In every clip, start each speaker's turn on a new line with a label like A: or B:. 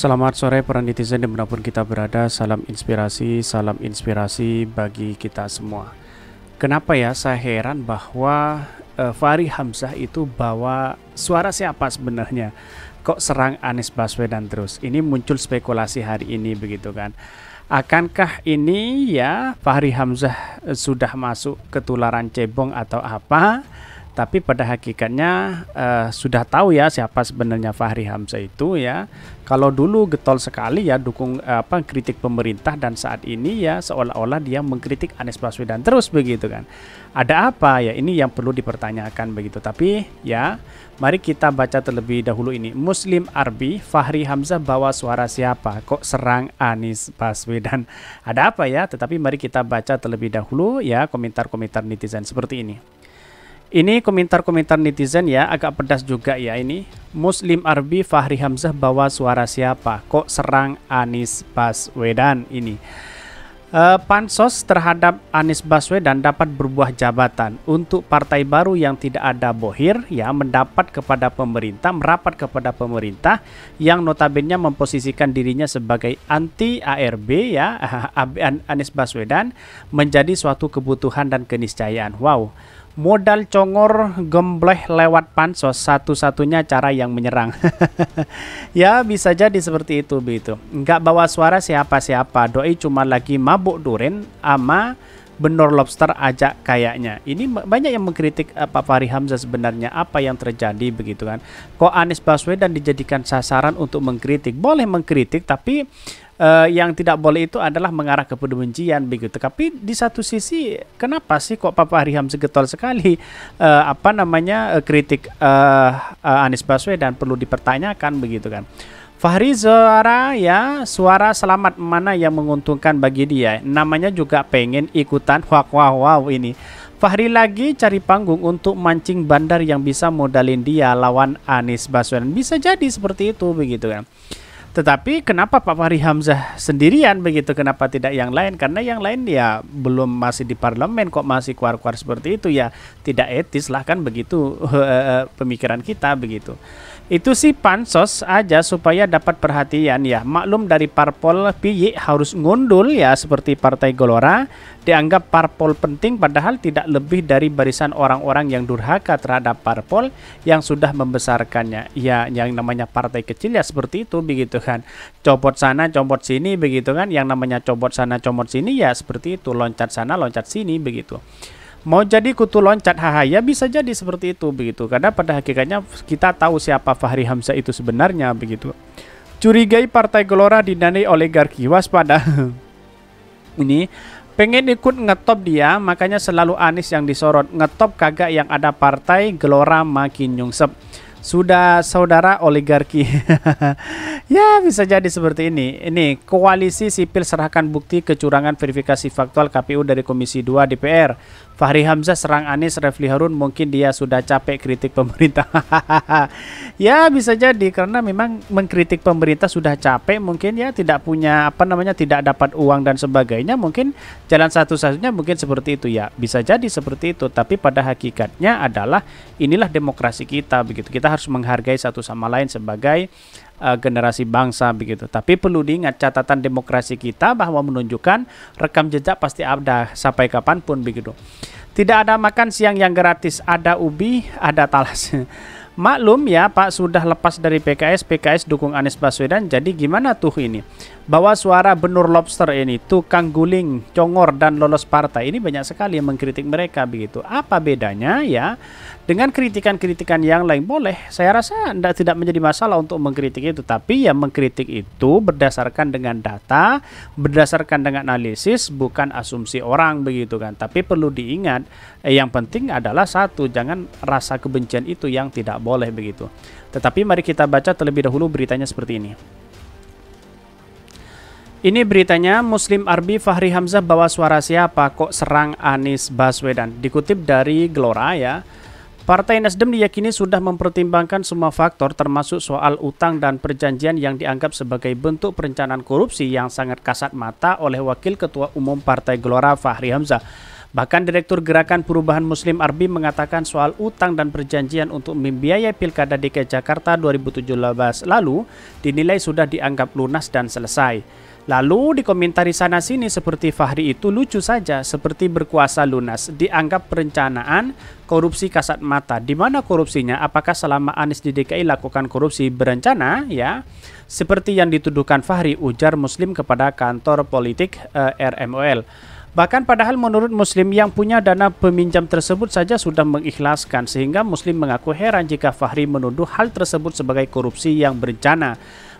A: Selamat sore para netizen dimanapun kita berada Salam inspirasi, salam inspirasi bagi kita semua Kenapa ya saya heran bahwa uh, Fahri Hamzah itu bawa suara siapa sebenarnya Kok serang Anies Baswedan terus Ini muncul spekulasi hari ini begitu kan Akankah ini ya Fahri Hamzah eh, sudah masuk ketularan cebong atau apa tapi pada hakikatnya uh, sudah tahu ya siapa sebenarnya Fahri Hamzah itu ya. Kalau dulu getol sekali ya dukung uh, apa kritik pemerintah dan saat ini ya seolah-olah dia mengkritik Anies Baswedan terus begitu kan. Ada apa ya ini yang perlu dipertanyakan begitu. Tapi ya mari kita baca terlebih dahulu ini. Muslim Arbi Fahri Hamzah bawa suara siapa? Kok serang Anies Baswedan? Ada apa ya? Tetapi mari kita baca terlebih dahulu ya komentar-komentar netizen seperti ini. Ini komentar-komentar netizen ya, agak pedas juga ya ini. Muslim Arbi Fahri Hamzah bawa suara siapa? Kok serang Anis Baswedan ini? Uh, pansos terhadap Anis Baswedan dapat berbuah jabatan untuk partai baru yang tidak ada bohir ya mendapat kepada pemerintah merapat kepada pemerintah yang notabene memposisikan dirinya sebagai anti ARB ya Anis Baswedan menjadi suatu kebutuhan dan keniscayaan wow Modal congor gembleh lewat pansos satu-satunya cara yang menyerang. ya bisa jadi seperti itu begitu. Nggak bawa suara siapa-siapa. Doi cuma lagi mabuk durin ama benar lobster aja kayaknya. Ini banyak yang mengkritik uh, Pak Fahri Hamzah sebenarnya apa yang terjadi begitu kan. Kok Anies Baswedan dijadikan sasaran untuk mengkritik? Boleh mengkritik tapi uh, yang tidak boleh itu adalah mengarah ke kebencian begitu. Tapi di satu sisi kenapa sih kok Pak Fahri Hamzah getol sekali uh, apa namanya uh, kritik uh, uh, Anies Baswedan perlu dipertanyakan begitu kan. Fahri Zora ya suara selamat mana yang menguntungkan bagi dia namanya juga pengen ikutan wow wow, wow ini Fahri lagi cari panggung untuk mancing bandar yang bisa modalin dia lawan Anies Baswedan bisa jadi seperti itu begitu kan tetapi kenapa Pak Fahri Hamzah sendirian begitu kenapa tidak yang lain karena yang lain ya belum masih di parlemen kok masih keluar-keluar seperti itu ya tidak etis lah kan begitu eh, eh, pemikiran kita begitu itu sih pansos aja supaya dapat perhatian ya. Maklum dari parpol PY harus ngundul ya seperti Partai Golora Dianggap parpol penting padahal tidak lebih dari barisan orang-orang yang durhaka terhadap parpol yang sudah membesarkannya. Ya yang namanya partai kecil ya seperti itu begitu kan. Copot sana, copot sini begitu kan. Yang namanya copot sana, copot sini ya seperti itu. Loncat sana, loncat sini begitu mau jadi kutu loncat haha ya bisa jadi seperti itu begitu karena pada hakikatnya kita tahu siapa Fahri Hamzah itu sebenarnya begitu curigai partai Gelora dinandai oligarki waspada ini pengen ikut ngetop dia makanya selalu Anies yang disorot ngetop kagak yang ada partai Gelora makin nyungsep sudah saudara oligarki. ya, bisa jadi seperti ini. Ini koalisi sipil serahkan bukti kecurangan verifikasi faktual KPU dari Komisi 2 DPR. Fahri Hamzah serang Anies Refli Harun mungkin dia sudah capek kritik pemerintah. ya bisa jadi karena memang mengkritik pemerintah sudah capek mungkin ya tidak punya apa namanya tidak dapat uang dan sebagainya mungkin jalan satu-satunya mungkin seperti itu ya bisa jadi seperti itu tapi pada hakikatnya adalah inilah demokrasi kita begitu kita harus menghargai satu sama lain sebagai uh, generasi bangsa begitu. Tapi perlu diingat catatan demokrasi kita bahwa menunjukkan rekam jejak pasti ada sampai kapanpun begitu. Tidak ada makan siang yang gratis, ada ubi, ada talas. Maklum ya Pak sudah lepas dari PKS, PKS dukung Anies Baswedan, jadi gimana tuh ini? bahwa suara benur lobster ini tukang guling, congor dan lolos partai ini banyak sekali yang mengkritik mereka begitu. Apa bedanya ya dengan kritikan-kritikan yang lain? Boleh, saya rasa tidak tidak menjadi masalah untuk mengkritik itu, tapi yang mengkritik itu berdasarkan dengan data, berdasarkan dengan analisis, bukan asumsi orang begitu kan. Tapi perlu diingat, eh, yang penting adalah satu, jangan rasa kebencian itu yang tidak boleh begitu. Tetapi mari kita baca terlebih dahulu beritanya seperti ini. Ini beritanya Muslim Arbi Fahri Hamzah bawa suara siapa kok serang Anies Baswedan. Dikutip dari Gelora ya. Partai Nasdem diyakini sudah mempertimbangkan semua faktor termasuk soal utang dan perjanjian yang dianggap sebagai bentuk perencanaan korupsi yang sangat kasat mata oleh Wakil Ketua Umum Partai Gelora Fahri Hamzah. Bahkan Direktur Gerakan Perubahan Muslim Arbi mengatakan soal utang dan perjanjian untuk membiayai Pilkada DKI Jakarta 2017 lalu dinilai sudah dianggap lunas dan selesai. Lalu dikomentari sana sini seperti Fahri itu lucu saja, seperti berkuasa lunas, dianggap perencanaan korupsi kasat mata. Di mana korupsinya? Apakah selama Anies di DKI lakukan korupsi berencana ya? Seperti yang dituduhkan Fahri ujar Muslim kepada kantor politik eh, RMOL. Bahkan padahal menurut Muslim yang punya dana peminjam tersebut saja sudah mengikhlaskan sehingga Muslim mengaku heran jika Fahri menuduh hal tersebut sebagai korupsi yang berencana.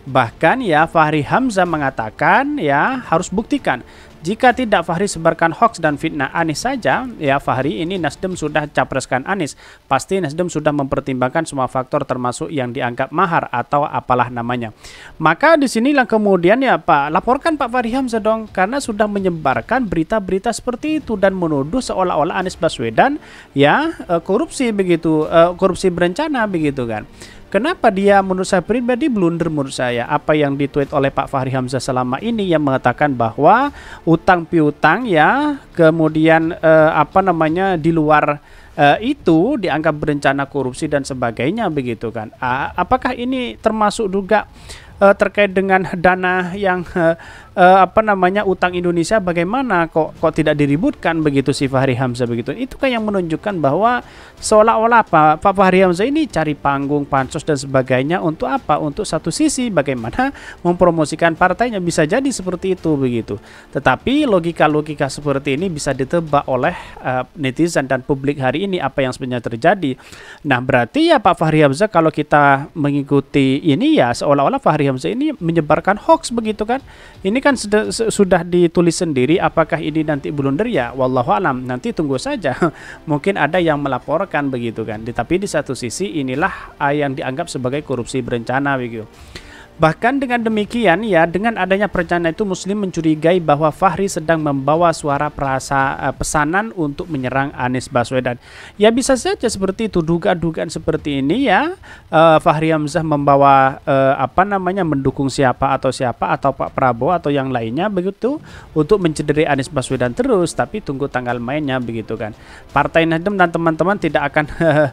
A: Bahkan ya Fahri Hamzah mengatakan ya harus buktikan jika tidak Fahri sebarkan hoax dan fitnah Anies saja, ya Fahri ini Nasdem sudah capreskan Anies. Pasti Nasdem sudah mempertimbangkan semua faktor termasuk yang dianggap mahar atau apalah namanya. Maka di sinilah kemudian ya Pak, laporkan Pak Fahri Hamzah dong karena sudah menyebarkan berita-berita seperti itu dan menuduh seolah-olah Anies Baswedan ya eh, korupsi begitu, eh, korupsi berencana begitu kan. Kenapa dia menurut saya pribadi blunder menurut saya apa yang ditweet oleh Pak Fahri Hamzah selama ini yang mengatakan bahwa utang piutang ya kemudian eh, apa namanya di luar eh, itu dianggap berencana korupsi dan sebagainya begitu kan. Apakah ini termasuk juga eh, terkait dengan dana yang eh, uh, apa namanya utang Indonesia bagaimana kok kok tidak diributkan begitu si Fahri Hamzah begitu. Itu kan yang menunjukkan bahwa seolah-olah Pak, Pak Fahri Hamzah ini cari panggung pansos dan sebagainya untuk apa? Untuk satu sisi bagaimana mempromosikan partainya bisa jadi seperti itu begitu. Tetapi logika-logika seperti ini bisa ditebak oleh uh, netizen dan publik hari ini apa yang sebenarnya terjadi. Nah, berarti ya Pak Fahri Hamzah kalau kita mengikuti ini ya seolah-olah Fahri Hamzah ini menyebarkan hoax begitu kan. Ini kan kan sudah, sudah ditulis sendiri apakah ini nanti blunder ya wallahu alam nanti tunggu saja mungkin ada yang melaporkan begitu kan tapi di satu sisi inilah ah, yang dianggap sebagai korupsi berencana begitu Bahkan dengan demikian ya, dengan adanya perencanaan itu Muslim mencurigai bahwa Fahri sedang membawa suara perasa, eh, pesanan untuk menyerang Anies Baswedan. Ya bisa saja seperti itu dugaan-dugaan seperti ini ya. Uh, Fahri Hamzah membawa uh, apa namanya mendukung siapa atau siapa atau Pak Prabowo atau yang lainnya begitu untuk mencederai Anies Baswedan terus tapi tunggu tanggal mainnya begitu kan. Partai Nasdem dan teman-teman tidak akan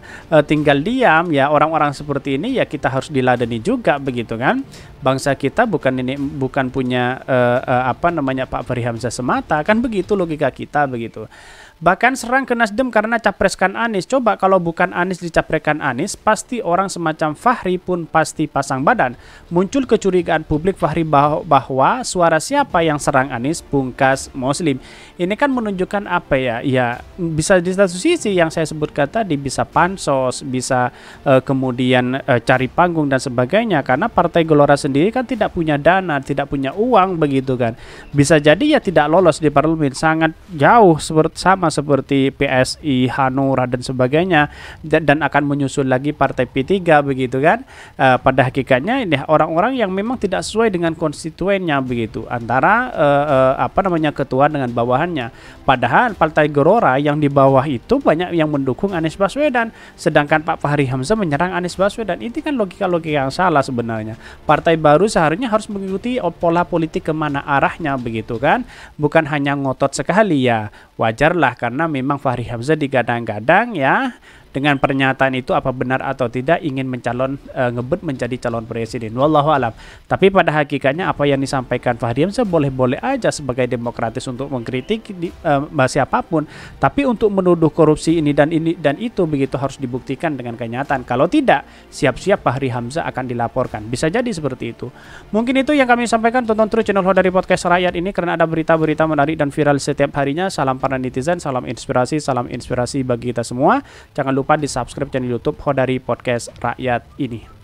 A: tinggal diam ya orang-orang seperti ini ya kita harus diladeni juga begitu kan bangsa kita bukan ini bukan punya uh, uh, apa namanya Pak Fahri Hamzah semata kan begitu logika kita begitu Bahkan serang ke Nasdem karena capreskan Anies. Coba kalau bukan Anies dicaprekan Anies, pasti orang semacam Fahri pun pasti pasang badan. Muncul kecurigaan publik Fahri bahwa suara siapa yang serang Anies pungkas Muslim. Ini kan menunjukkan apa ya? Ya bisa di satu sisi yang saya sebut kata di bisa pansos, bisa uh, kemudian uh, cari panggung dan sebagainya. Karena Partai Gelora sendiri kan tidak punya dana, tidak punya uang begitu kan. Bisa jadi ya tidak lolos di parlemen sangat jauh seperti sama sama seperti PSI, Hanura dan sebagainya dan, dan akan menyusul lagi partai P3 begitu kan. Uh, pada hakikatnya ini orang-orang yang memang tidak sesuai dengan konstituennya begitu antara uh, uh, apa namanya ketua dengan bawahannya. Padahal partai Gerora yang di bawah itu banyak yang mendukung Anies Baswedan sedangkan Pak Fahri Hamzah menyerang Anies Baswedan. Itu kan logika-logika yang salah sebenarnya. Partai baru seharusnya harus mengikuti pola politik kemana arahnya begitu kan bukan hanya ngotot sekali ya wajarlah karena memang Fahri Hamzah digadang-gadang ya dengan pernyataan itu apa benar atau tidak ingin mencalon e, eh, ngebet menjadi calon presiden. Wallahu alam. Tapi pada hakikatnya apa yang disampaikan Fahri Hamzah boleh-boleh aja sebagai demokratis untuk mengkritik di, e, siapapun, tapi untuk menuduh korupsi ini dan ini dan itu begitu harus dibuktikan dengan kenyataan. Kalau tidak, siap-siap Fahri Hamzah akan dilaporkan. Bisa jadi seperti itu. Mungkin itu yang kami sampaikan. Tonton terus channel dari podcast rakyat ini karena ada berita-berita menarik dan viral setiap harinya. Salam para netizen, salam inspirasi, salam inspirasi bagi kita semua. Jangan lupa lupa di subscribe channel YouTube Hodari Podcast Rakyat ini.